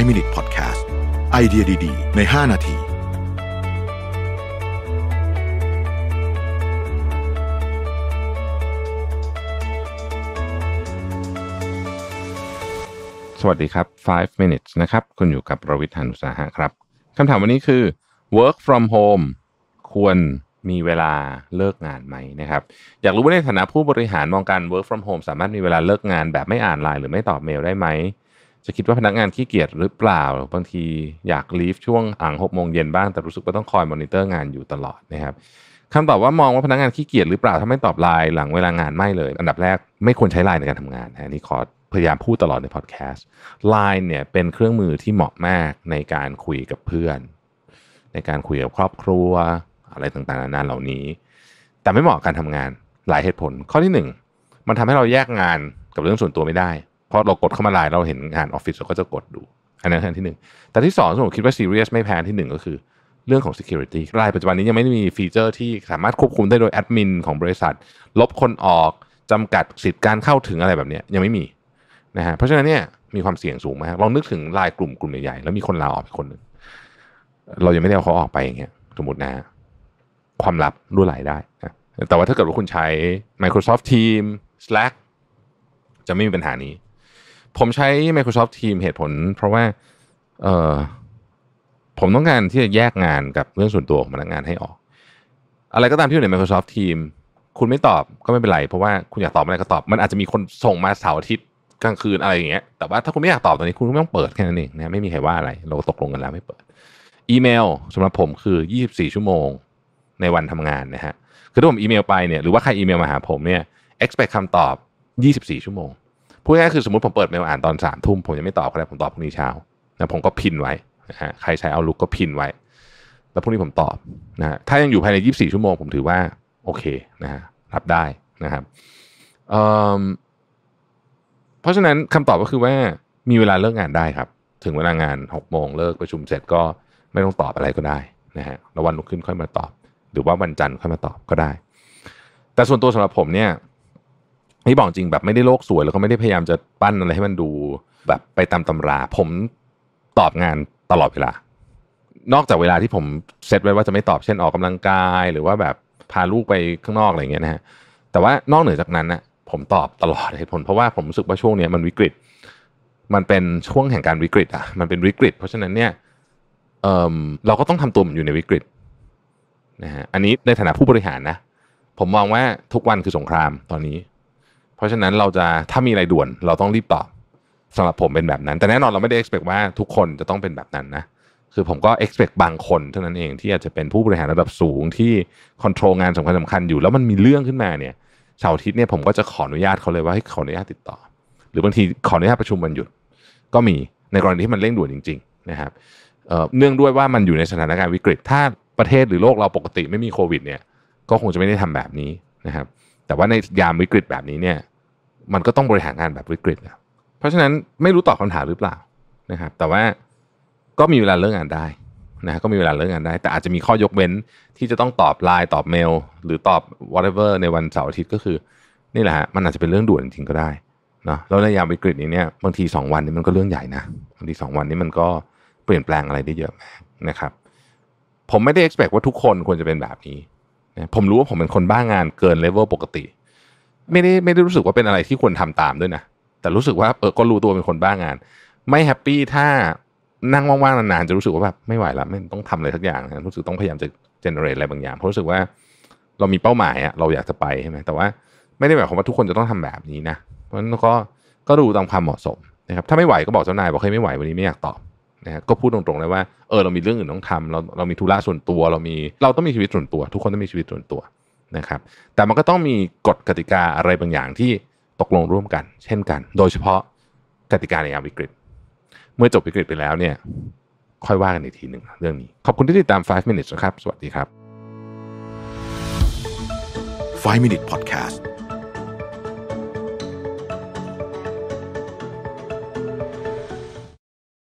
5 Minute Podcast ไอเดียดีๆ ใน 5 นาที สวัสดีครับ 5 minutes นะครับ คุณอยู่กับประวิทยานุสาหะครับ คำถามวันนี้คือ work from home ควรมีเวลาเลิกงานไหมนะครับ อยากรู้ว่าในฐานะผู้บริหารมองการ work from home สามารถมีเวลาเลิกงานแบบไม่อ่านไลน์หรือไม่ตอบเมลได้ไหมจะคิดว่าพนักงานขี้เกียจหรือเปล่าบางทีอยากลีฟช่วงอ่างหกโมงเย็นบ้างแต่รู้สึกว่าต้องคอยมอนิเตอร์งานอยู่ตลอดนะครับคำตอบว่ามองว่าพนักงานขี้เกียจหรือเปล่า ถ้าไม่ตอบไลน์หลังเวลางานไม่เลย อันดับแรกไม่ควรใช้ไลน์ในการทำงานนะนี่ขอพยายามพูดตลอดในพอดแคสต์ไลน์เนี่ยเป็นเครื่องมือที่เหมาะมากในการคุยกับเพื่อน ในการคุยกับครอบครัว อะไรต่างๆนานาเหล่านี้ แต่ไม่เหมาะการทำงานหลายเหตุผลข้อที่ 1 มันทำให้เราแยกงานกับเรื่องส่วนตัวไม่ได้พราะเรากดเข้ามาไลน์เราเห็นงานออฟฟิศเราก็จะกดดูอันนั้นอันที่หนึ่งแต่ที่สองสมมติคิดว่าซีเรียสไม่แพ้ที่หนึ่งก็คือ เรื่องของ security รายปัจจุบันนี้ยังไม่มีฟีเจอร์ที่สามารถควบคุมได้โดยแอดมินของบริษัท ลบคนออกจำกัดสิทธิ์การเข้าถึงอะไรแบบนี้ยังไม่มีนะฮะเพราะฉะนั้นเนี่ยมีความเสี่ยงสูงมากลองนึกถึงรายกลุ่มกลุ่มใหญ่ๆแล้วมีคนลาออกไปคนหนึ่งเรายังไม่ได้เอาเขาออกไปอย่างเงี้ยสมมตินะ ความลับรั่วไหลได้นะแต่ว่าถ้าเกิดว่าคุณใช้ Microsoft Teams Slack จะไม่มีปัญหานี้ผมใช้ Microsoft Teams เหตุผลเพราะว่าเออผมต้องการที่จะแยกงานกับเรื่องส่วนตัวของพนักงานให้ออก อะไรก็ตามที่อยู่ใน Microsoft Teams คุณไม่ตอบก็ไม่เป็นไรเพราะว่าคุณอยากตอบอะไรก็ตอบมันอาจจะมีคนส่งมาเสาร์อาทิตย์กลางคืนอะไรอย่างเงี้ยแต่ว่าถ้าคุณไม่อยากตอบตอนนี้คุณไม่ต้องเปิดแค่นั้นเองนะไม่มีใครว่าอะไร เราตกลงกันแล้วไม่เปิดอีเมลสำหรับผมคือ 24 ชั่วโมงในวันทำงานนะฮะคือถ้าผมอีเมลไปเนี่ยหรือว่าใครอีเมลมาหาผมเนี่ย expect คำตอบ 24 ชั่วโมงพูดง่ายคือสมมติผมเปิดเมลอ่านตอนสามทุ่มผมยังไม่ตอบก็ได้ผมตอบพรุ่งนี้เช้านะผมก็พินไว้นะฮะใครใช้เอาลุกก็พินไว้ แล้วพรุ่งนี้ผมตอบนะฮะถ้ายังอยู่ภายใน 24 ชั่วโมง ผมถือว่า โอเคนะฮะรับได้นะครับเเพราะฉะนั้นคำตอบก็คือว่ามีเวลาเลิกงานได้ครับ ถึงเวลางาน6กโมงเลิกประชุมเสร็จก็ไม่ต้องตอบอะไรก็ได้นะฮะแล้ววันรุ่งขึ้นค่อยมาตอบ หรือว่าวันจันทร์ค่อยมาตอบก็ได้ แต่ส่วนตัวสำหรับผมเนี่ยนี่บอกจริงแบบไม่ได้โลกสวยแล้วก็ไม่ได้พยายามจะปั้นอะไรให้มันดูแบบไปตามตำราผมตอบงานตลอดเวลานอกจากเวลาที่ผมเซตไว้ว่าจะไม่ตอบเช่นออกกำลังกาย หรือว่าแบบพาลูกไปข้างนอกอะไรอย่างเงี้ยนะฮะแต่ว่านอกเหนือจากนั้นนะผมตอบตลอดเหตุผลเพราะว่าผมรู้สึกว่าช่วงนี้มันวิกฤต มันเป็นช่วงแห่งการวิกฤตอ่ะมันเป็นวิกฤต เพราะฉะนั้นเนี่ยเเราก็ต้องทำตัวเหมือนอยู่ในวิกฤตนะฮะอันนี้ในฐานะผู้บริหารนะ ผมมองว่าทุกวันคือสงครามตอนนี้เพราะฉะนั้นเราจะถ้ามีอะไรด่วนเราต้องรีบตอบสำหรับผมเป็นแบบนั้นแต่แน่นอนเราไม่ได้ expect ว่าทุกคนจะต้องเป็นแบบนั้นนะคือผมก็ expect บางคนเท่านั้นเองที่อาจจะเป็นผู้บริหารระดับสูงที่ควบคุมงานสำคัญสำคัญอยู่ แล้วมันมีเรื่องขึ้นมาเนี่ยเาวาทิศเนี่ยผมก็จะขออนุญาตเขาเลยว่าให้ขออนุญาตติดต่อ หรือบางทีขออนุญาตประชุมวันหยุด ก็มีในกรณีที่มันเร่งด่วนจริงๆนะครับเนื่องด้วยว่ามันอยู่ในสถานการณ์วิกฤตถ้าประเทศหรือโลกเราปกติไม่มีโควิดเนี่ยก็คงจะไม่ได้ทำแบบนี้นะครับแต่ว่าในยามวิกฤตแบบนี้เนี่ย มันก็ต้องบริหารงานแบบวิกฤตนะเพราะฉะนั้นไม่รู้ตอบคำถามหรือเปล่านะครับแต่ว่าก็มีเวลาเลิกงานได้นะก็มีเวลาเลิกงานได้ แต่อาจจะมีข้อยกเว้นที่จะต้องตอบไลน์ตอบเมลหรือตอบ whatever ในวันเสาร์อาทิตย์ก็คือนี่แหละฮะมันอาจจะเป็นเรื่องด่วนจริงก็ได้นะแล้วในยามวิกฤตนี้เนี่ยบางที2วันนี้มันก็เรื่องใหญ่นะบางที2วันนี้มันก็เปลี่ยนแปลงอะไรได้เยอะมากนะครับ ผมไม่ได้าดหวังว่าทุกคนควรจะเป็นแบบนี้ผมรู้ว่าผมเป็นคนบ้างานเกินเลเวลปกติไม่ได้ไม่ได้รู้สึกว่าเป็นอะไรที่ควรทำตามด้วยนะแต่รู้สึกว่าเออก็รู้ตัวเป็นคนบ้างาน ไม่แฮปปี้ถ้า นั่งว่างๆนานๆจะรู้สึกว่าแบบไม่ไหวแล้วไม่ต้องทำอะไรสักอย่างนะรู้สึกต้องพยายามจะเจเนเรตอะไรบางอย่างเพราะรู้สึกว่าเรามีเป้าหมายอะเราอยากจะไปใช่ไหมแต่ว่าไม่ได้หมายความว่าทุกคนจะต้องทำแบบนี้นะ เพราะนั้นก็ก็ดูตามความเหมาะสมนะครับถ้าไม่ไหวก็บอกเจ้านายบอกเฮ้ยไม่ไหววันนี้ไม่อยากตอบนะฮะก็พูดตรงๆเลยว่าเออเรามีเรื่องอื่นต้องทำเราเรามีธุระส่วนตัว เรามีเราต้องมีชีวิตส่วนตัว ทุกคนต้องมีชีวิตส่วนตัวนะครับ แต่มันก็ต้องมีกฎกติกาอะไรบางอย่างที่ตกลงร่วมกัน เช่นกัน โดยเฉพาะกติกาในยามวิกฤต เมื่อจบวิกฤตไปแล้วเนี่ยค่อยว่ากันอีกทีหนึ่งเรื่องนี้ ขอบคุณที่ติดตาม 5 minutes นะครับสวัสดีครับ 5 minute s podcast